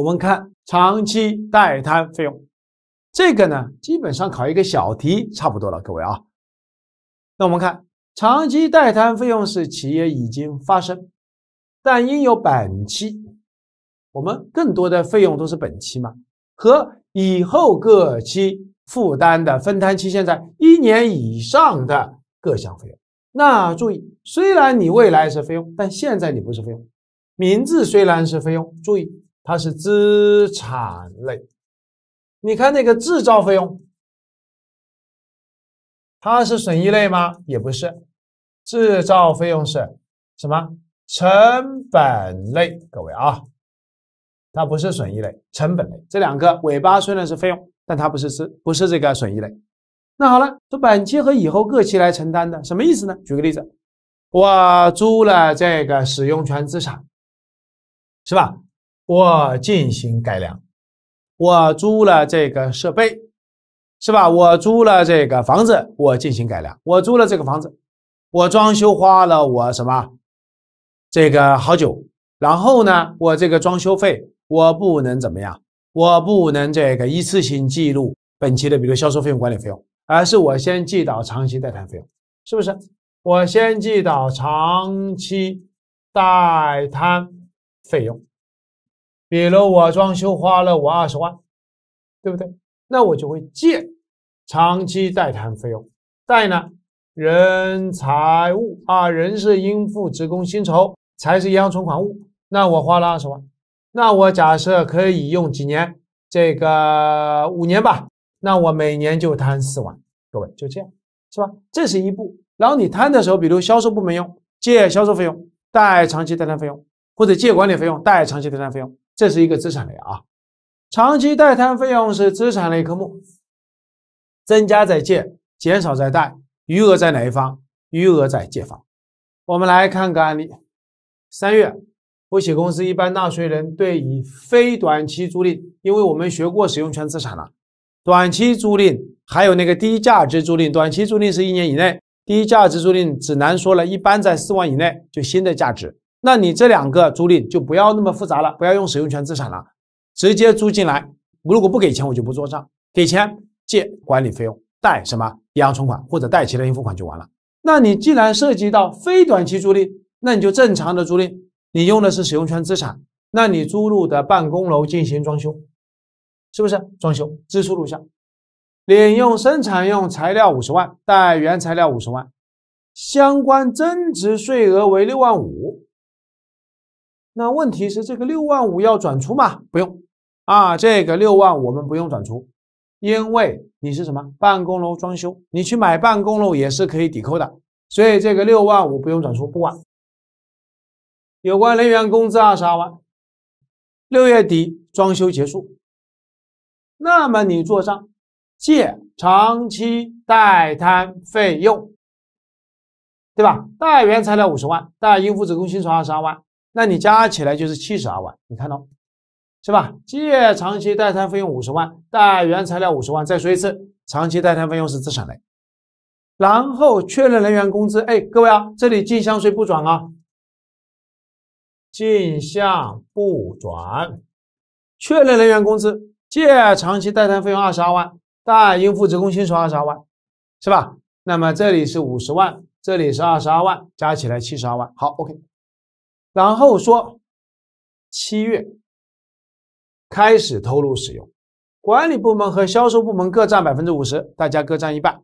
我们看长期代摊费用，这个呢，基本上考一个小题差不多了，各位啊。那我们看长期代摊费用是企业已经发生，但应有本期，我们更多的费用都是本期嘛，和以后各期负担的分摊期限在一年以上的各项费用。那注意，虽然你未来是费用，但现在你不是费用，名字虽然是费用，注意。它是资产类，你看那个制造费用，它是损益类吗？也不是，制造费用是什么？成本类。各位啊，它不是损益类，成本类。这两个尾巴虽然是费用，但它不是资，不是这个损益类。那好了，这本期和以后各期来承担的，什么意思呢？举个例子，我租了这个使用权资产，是吧？我进行改良，我租了这个设备，是吧？我租了这个房子，我进行改良。我租了这个房子，我装修花了我什么？这个好久。然后呢，我这个装修费我不能怎么样？我不能这个一次性记录本期的，比如销售费用、管理费用，而是我先记到长期待摊费用，是不是？我先记到长期待摊费用。比如我装修花了我二十万，对不对？那我就会借长期待摊费用，贷呢人财物啊，人是应付职工薪酬，财是银行存款物。那我花了二十万，那我假设可以用几年，这个五年吧。那我每年就摊四万，各位就这样是吧？这是一步。然后你摊的时候，比如销售部门用借销售费用，贷长期待摊费用，或者借管理费用，贷长期待摊费用。这是一个资产类啊，长期代摊费用是资产类科目，增加在借，减少在贷，余额在哪一方？余额在借方。我们来看个案例。三月，不企公司一般纳税人对以非短期租赁，因为我们学过使用权资产了，短期租赁还有那个低价值租赁，短期租赁是一年以内，低价值租赁指南说了一般在四万以内就新的价值。那你这两个租赁就不要那么复杂了，不要用使用权资产了，直接租进来。如果不给钱，我就不做账；给钱借管理费用，贷什么银行存款或者贷其他应付款就完了。那你既然涉及到非短期租赁，那你就正常的租赁，你用的是使用权资产。那你租入的办公楼进行装修，是不是装修支出入下，领用生产用材料五十万，贷原材料五十万，相关增值税额为六万五。那问题是这个六万五要转出吗？不用，啊，这个六万我们不用转出，因为你是什么办公楼装修，你去买办公楼也是可以抵扣的，所以这个六万五不用转出，不管。有关人员工资二十二万，六月底装修结束，那么你做账，借长期待摊费用，对吧？待原材料五十万，待应付职工薪酬二十二万。那你加起来就是七十二万，你看到是吧？借长期待摊费用五十万，贷原材料五十万。再说一次，长期待摊费用是资产类。然后确认人员工资，哎，各位啊，这里进项税不转啊，进项不转。确认人员工资，借长期待摊费用二十二万，贷应付职工薪酬二十二万，是吧？那么这里是五十万，这里是二十二万，加起来七十二万。好，OK。然后说，七月开始投入使用，管理部门和销售部门各占百分之五十，大家各占一半。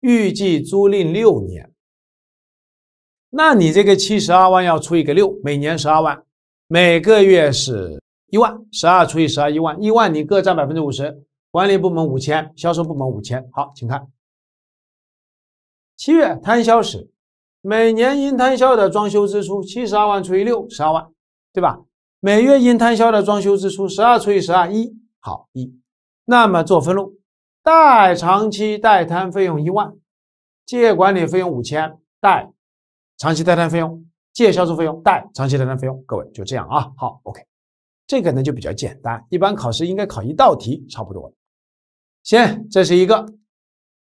预计租赁六年，那你这个七十二万要除以个六，每年十二万，每个月是一万，十二除以十二一万，一万你各占百分之五十，管理部门五千，销售部门五千。好，请看七月摊销时。每年因摊销的装修支出七十二万除以六十二万，对吧？每月因摊销的装修支出十二除以十二一好一。那么做分录，贷长期待摊费用一万，借管理费用五千，贷长期待摊费用，借销售费用，贷长期待摊费用。各位就这样啊，好，OK，这个呢就比较简单，一般考试应该考一道题差不多。行，这是一个。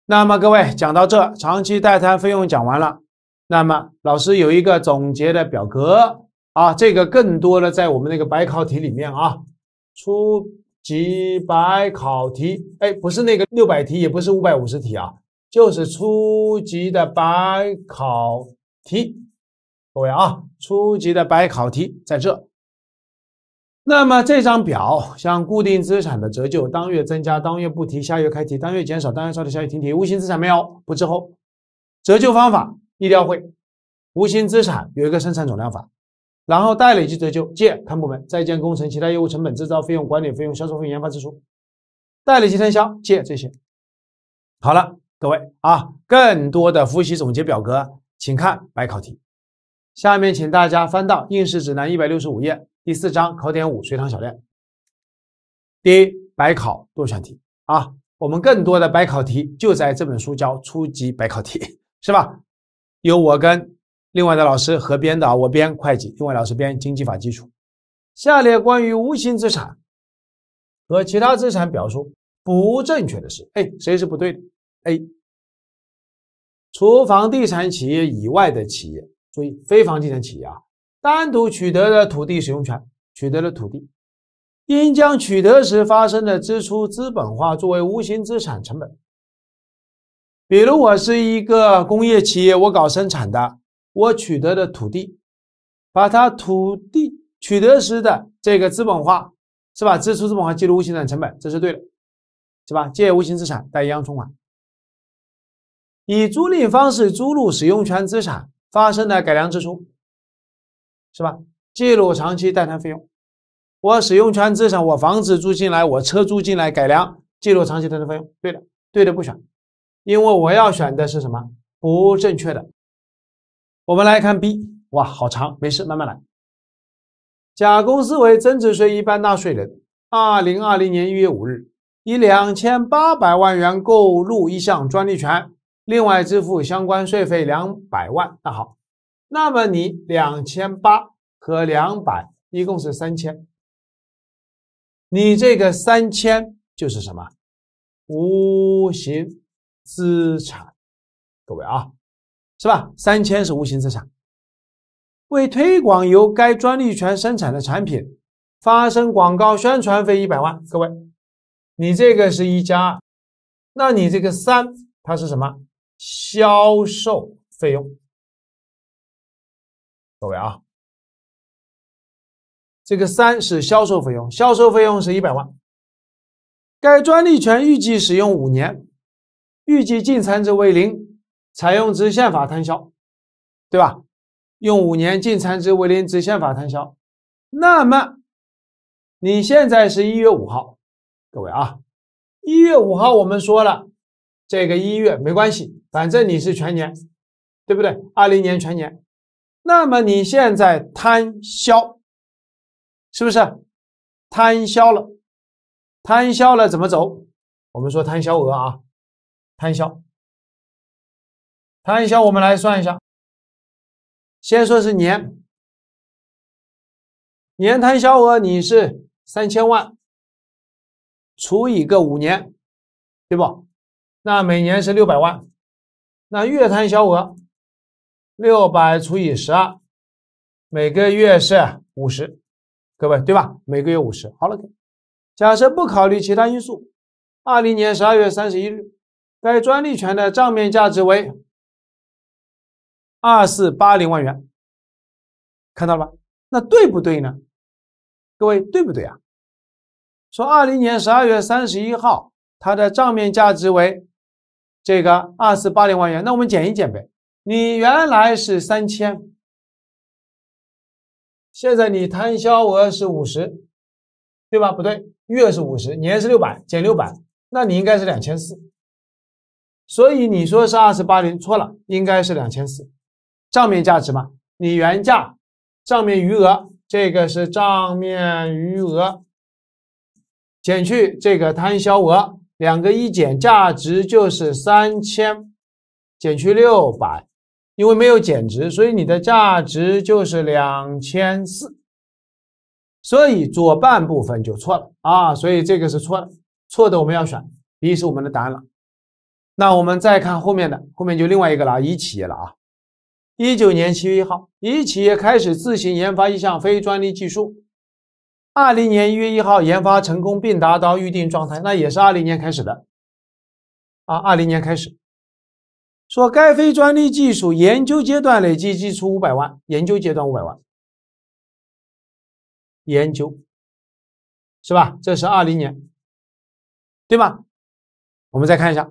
那么各位讲到这，长期待摊费用讲完了。那么老师有一个总结的表格啊，这个更多的在我们那个百考题里面啊，初级百考题，哎，不是那个六百题，也不是五百五十题啊，就是初级的百考题，各位啊，初级的百考题在这。那么这张表，像固定资产的折旧，当月增加，当月不提，下月开提；当月减少，当月少提，下月停提。无形资产没有，不滞后。折旧方法。利调会，无形资产有一个生产总量法，然后代累计折旧，借看部门在建工程、其他业务成本、制造费用、管理费用、销售费用、研发支出，代理计摊销，借这些。好了，各位啊，更多的复习总结表格，请看百考题。下面请大家翻到应试指南一百六十五页第四章考点五随堂小练。第一百考多选题啊，我们更多的百考题就在这本书叫初级百考题，是吧？由我跟另外的老师合编的啊，我编会计，另外老师编经济法基础。下列关于无形资产和其他资产表述不正确的是，哎，谁是不对的？A，除房地产企业以外的企业，注意非房地产企业啊，单独取得的土地使用权，取得的土地，应将取得时发生的支出资本化，作为无形资产成本。比如我是一个工业企业，我搞生产的，我取得的土地，把它土地取得时的这个资本化，是吧？支出资本化记录无形资产成本，这是对的，是吧？借无形资产，贷银行存款。以租赁方式租入使用权资产发生的改良支出，是吧？记录长期待摊费用。我使用权资产，我房子租进来，我车租进来，改良记录长期待摊费用，对的，对的，不选。因为我要选的是什么不正确的？我们来看 B，哇，好长，没事，慢慢来。甲公司为增值税一般纳税人，二零二零年一月五日以两千八百万元购入一项专利权，另外支付相关税费两百万。那好，那么你两千八和两百一共是三千，你这个三千就是什么无形？资产，各位啊，是吧？三千是无形资产。为推广由该专利权生产的产品，发生广告宣传费一百万。各位，你这个是一加二，那你这个三它是什么？销售费用。各位啊，这个三是销售费用，销售费用是一百万。该专利权预计使用五年。预计净残值为零，采用直线法摊销，对吧？用五年净残值为零直线法摊销。那么你现在是一月五号，各位啊，一月五号我们说了，这个一月没关系，反正你是全年，对不对？二零年全年。那么你现在摊销，是不是摊销了？摊销了怎么走？我们说摊销额啊。摊销，摊销我们来算一下。先说是年，年摊销额你是三千万除以个五年，对不？那每年是六百万。那月摊销额六百除以十二，每个月是五十，各位对吧？每个月五十。好了，假设不考虑其他因素，二零年十二月三十一日。该专利权的账面价值为二四八零万元，看到了吧？那对不对呢？各位对不对啊？说二零年十二月三十一号，它的账面价值为这个二四八零万元。那我们减一减呗，你原来是三千，现在你摊销额是五十，对吧？不对，月是五十，年是六百，减六百，那你应该是两千四。所以你说是二十八零错了，应该是两千四，账面价值嘛？你原价账面余额这个是账面余额减去这个摊销额，两个一减价值就是三千减去六百，因为没有减值，所以你的价值就是两千四。所以左半部分就错了啊，所以这个是错的，错的我们要选一是我们的答案了。那我们再看后面的，后面就另外一个了，乙企业了啊。一九年七月一号，乙企业开始自行研发一项非专利技术。二零年一月一号，研发成功并达到预定状态，那也是二零年开始的啊。二零年开始，说该非专利技术研究阶段累计支出五百万，研究阶段五百万，研究是吧？这是二零年，对吧？我们再看一下。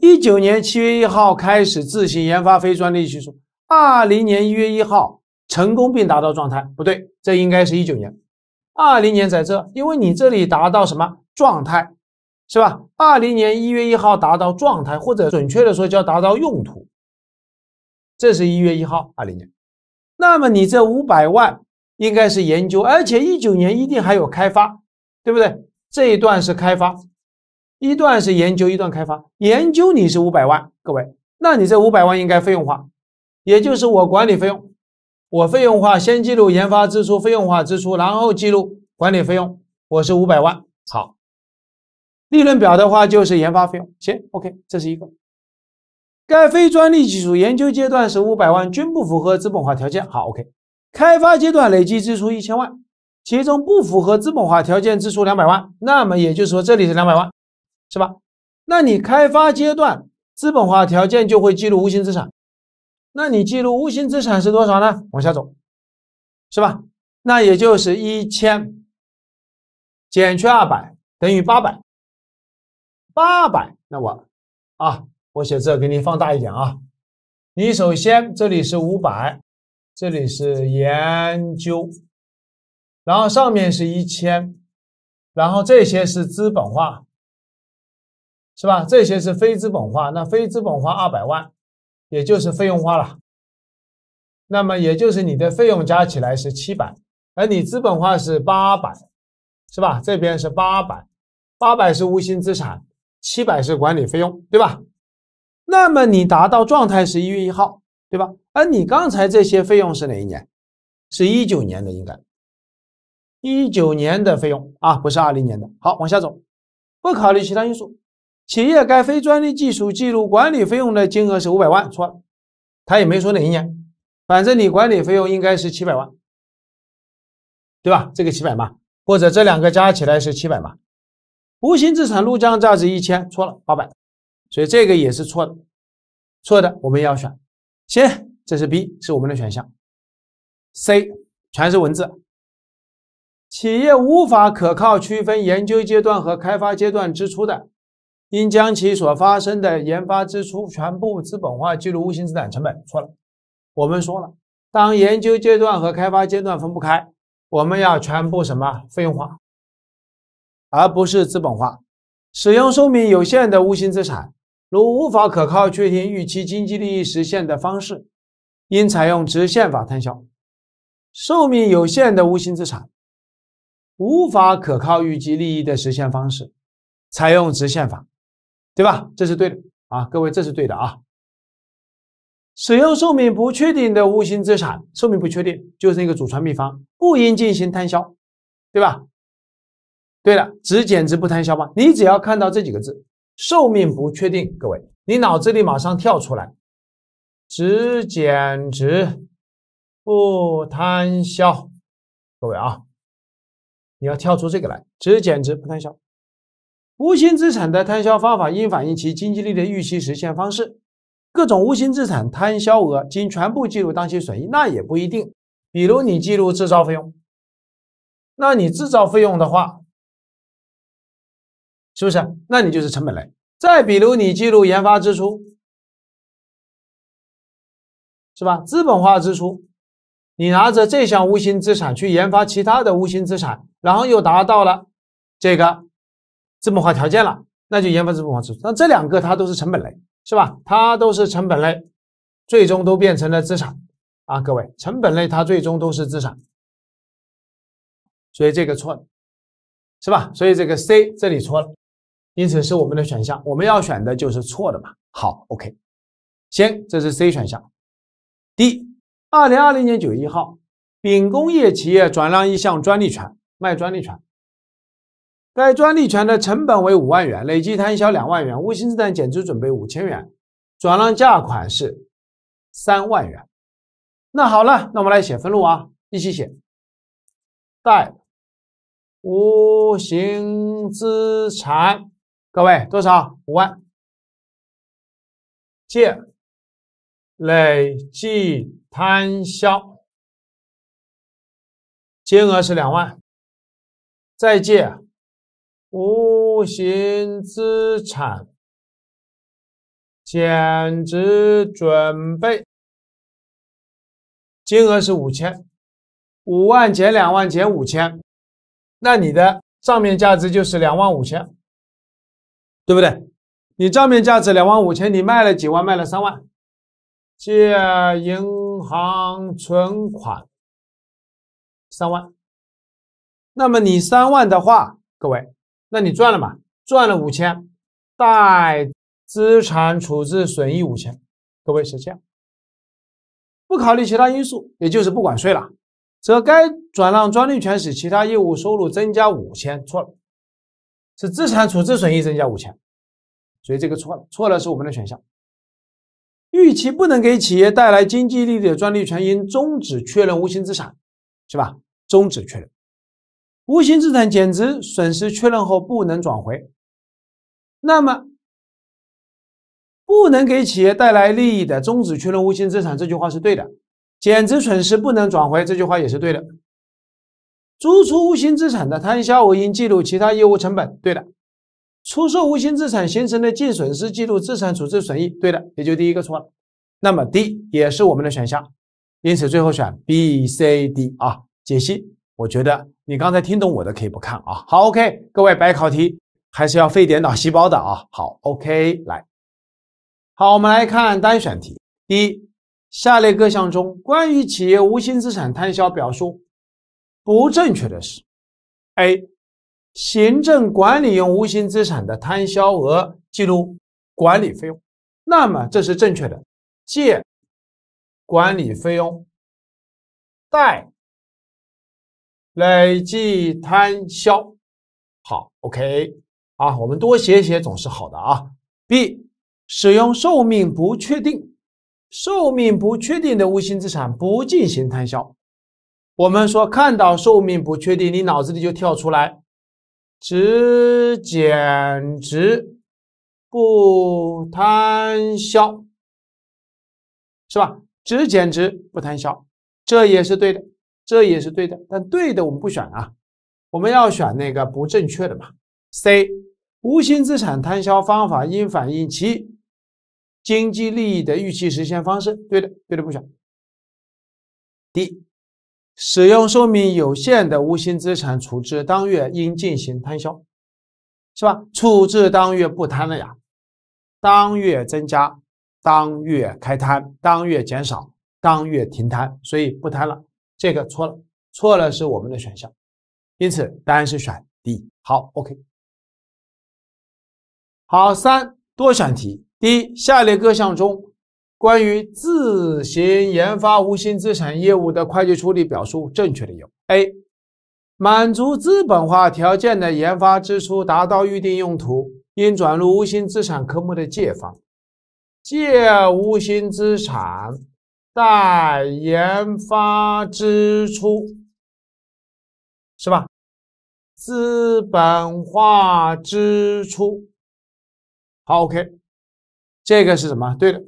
一九年七月一号开始自行研发非专利技术，二零年一月一号成功并达到状态。不对，这应该是一九年，二零年在这，因为你这里达到什么状态，是吧？二零年一月一号达到状态，或者准确的说叫达到用途。这是一月一号，二零年。那么你这五百万应该是研究，而且一九年一定还有开发，对不对？这一段是开发。一段是研究，一段开发。研究你是五百万，各位，那你这五百万应该费用化，也就是我管理费用，我费用化先记录研发支出费用化支出，然后记录管理费用，我是五百万。好，利润表的话就是研发费用。行，OK，这是一个。该非专利技术研究阶段是五百万，均不符合资本化条件。好，OK，开发阶段累计支出一千万，其中不符合资本化条件支出两百万，那么也就是说这里是两百万。是吧？那你开发阶段资本化条件就会记录无形资产，那你记录无形资产是多少呢？往下走，是吧？那也就是一千减去二百等于八百，八百。那我啊，我写这给你放大一点啊。你首先这里是五百，这里是研究，然后上面是一千，然后这些是资本化。是吧？这些是非资本化，那非资本化二百万，也就是费用化了。那么也就是你的费用加起来是七百，而你资本化是八百，是吧？这边是八百，八百是无形资产，七百是管理费用，对吧？那么你达到状态是一月一号，对吧？而你刚才这些费用是哪一年？是一九年的应该，一九年的费用啊，不是二零年的。好，往下走，不考虑其他因素。企业该非专利技术记录管理费用的金额是五百万，错了，他也没说哪一年，反正你管理费用应该是七百万，对吧？这个七百嘛，或者这两个加起来是七百嘛。无形资产入账价值一千，错了，八百，所以这个也是错的，错的我们要选，先这是 B 是我们的选项，C 全是文字，企业无法可靠区分研究阶段和开发阶段支出的。应将其所发生的研发支出全部资本化，计入无形资产成本。错了，我们说了，当研究阶段和开发阶段分不开，我们要全部什么费用化，而不是资本化。使用寿命有限的无形资产，如无法可靠确定预期经济利益实现的方式，应采用直线法摊销。寿命有限的无形资产，无法可靠预计利益的实现方式，采用直线法。对吧？这是对的啊，各位，这是对的啊。使用寿命不确定的无形资产，寿命不确定就是那个祖传秘方，不应进行摊销，对吧？对了，只减值不摊销吗？你只要看到这几个字“寿命不确定”，各位，你脑子里马上跳出来，只减值不摊销。各位啊，你要跳出这个来，只减值不摊销。无形资产的摊销方法应反映其经济利益的预期实现方式。各种无形资产摊销额经全部计入当期损益，那也不一定。比如你记入制造费用，那你制造费用的话，是不是？那你就是成本类。再比如你记录研发支出，是吧？资本化支出，你拿着这项无形资产去研发其他的无形资产，然后又达到了这个。资本化条件了，那就研发资本化支出。那这两个它都是成本类，是吧？它都是成本类，最终都变成了资产啊，各位，成本类它最终都是资产，所以这个错了，是吧？所以这个 C 这里错了，因此是我们的选项，我们要选的就是错的嘛。好，OK，先这是 C 选项。D，二零二零年九月一号，丙工业企业转让一项专利权，卖专利权。该专利权的成本为五万元，累计摊销两万元，无形资产减值准备五千元，转让价款是三万元。那好了，那我们来写分录啊，一起写。贷无形资产，各位多少？五万。借累计摊销，金额是两万。再借。无形资产减值准备金额是五千，五万减两万减五千，那你的账面价值就是两万五千，对不对？你账面价值两万五千，你卖了几万？卖了三万，借银行存款三万。那么你三万的话，各位。那你赚了嘛？赚了五千，带资产处置损益五千。各位是这样，不考虑其他因素，也就是不管税了，则该转让专利权使其他业务收入增加五千，错了，是资产处置损益增加五千，所以这个错了，错了是我们的选项。预期不能给企业带来经济利益的专利权应终止确认无形资产，是吧？终止确认。无形资产减值损失确认后不能转回，那么不能给企业带来利益的终止确认无形资产，这句话是对的；减值损失不能转回，这句话也是对的。租出无形资产的摊销额应计入其他业务成本，对的；出售无形资产形成的净损失计入资产处置损益，对的。也就第一个错了，那么 D 也是我们的选项，因此最后选 B、C、D 啊。解析，我觉得。你刚才听懂我的可以不看啊。好，OK，各位，白考题还是要费点脑细胞的啊。好，OK，来，好，我们来看单选题。一、下列各项中，关于企业无形资产摊销表述不正确的是：A. 行政管理用无形资产的摊销额记录管理费用。那么这是正确的，借管理费用，贷。累计摊销，好，OK，啊，我们多写写总是好的啊。B，使用寿命不确定，寿命不确定的无形资产不进行摊销。我们说看到寿命不确定，你脑子里就跳出来，只减值不摊销，是吧？只减值不摊销，这也是对的。这也是对的，但对的我们不选啊，我们要选那个不正确的嘛。C，无形资产摊销方法应反映其经济利益的预期实现方式，对的，对的不选。D，使用寿命有限的无形资产处置当月应进行摊销，是吧？处置当月不摊了呀，当月增加，当月开摊，当月减少，当月停摊，所以不摊了。这个错了，错了是我们的选项，因此答案是选 D。好，OK。好，三多选题。一、下列各项中，关于自行研发无形资产业务的会计处理表述正确的有：A、满足资本化条件的研发支出达到预定用途，应转入无形资产科目的借方，借无形资产。在研发支出，是吧？资本化支出，好，OK，这个是什么？对的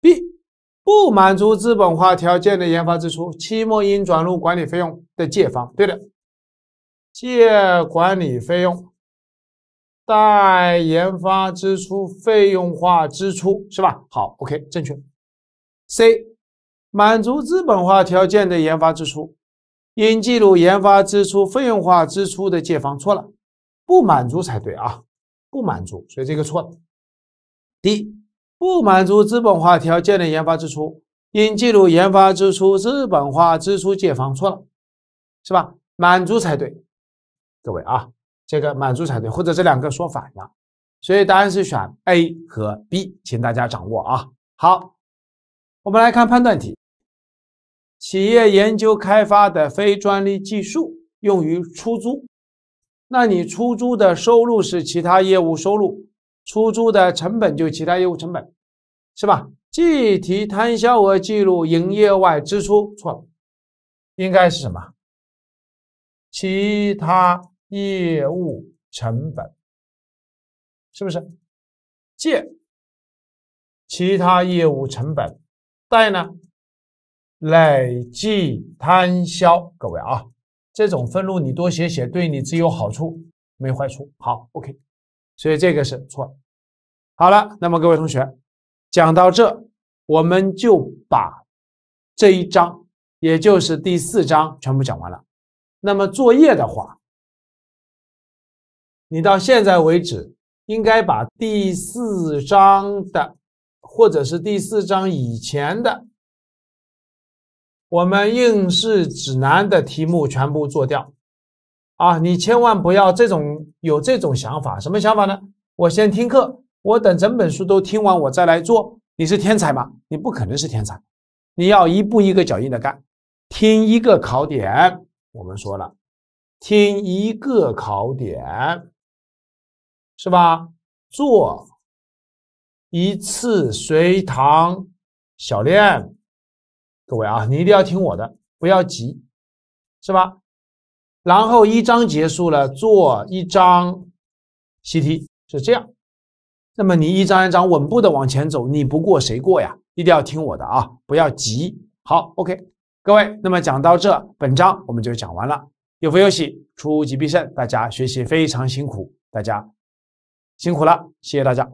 ，B，不满足资本化条件的研发支出，期末应转入管理费用的借方，对的，借管理费用，待研发支出费用化支出，是吧？好，OK，正确，C。满足资本化条件的研发支出，应计入研发支出费用化支出的借方错了，不满足才对啊，不满足，所以这个错了。D，不满足资本化条件的研发支出，应计入研发支出资本化支出借方错了，是吧？满足才对，各位啊，这个满足才对，或者这两个说反了，所以答案是选 A 和 B，请大家掌握啊。好，我们来看判断题。企业研究开发的非专利技术用于出租，那你出租的收入是其他业务收入，出租的成本就其他业务成本，是吧？计提摊销额记录营业外支出，错了，应该是什么？其他业务成本，是不是？借其他业务成本，贷呢？累计摊销，各位啊，这种分录你多写写，对你只有好处，没坏处。好，OK，所以这个是错。好了，那么各位同学，讲到这，我们就把这一章，也就是第四章，全部讲完了。那么作业的话，你到现在为止，应该把第四章的，或者是第四章以前的。我们应试指南的题目全部做掉，啊，你千万不要这种有这种想法，什么想法呢？我先听课，我等整本书都听完我再来做。你是天才吗？你不可能是天才，你要一步一个脚印的干，听一个考点，我们说了，听一个考点，是吧？做一次随堂小练。各位啊，你一定要听我的，不要急，是吧？然后一章结束了，做一章习题，是这样。那么你一张一张稳步的往前走，你不过谁过呀？一定要听我的啊，不要急。好，OK，各位，那么讲到这，本章我们就讲完了。有福有喜，出级必胜，大家学习非常辛苦，大家辛苦了，谢谢大家。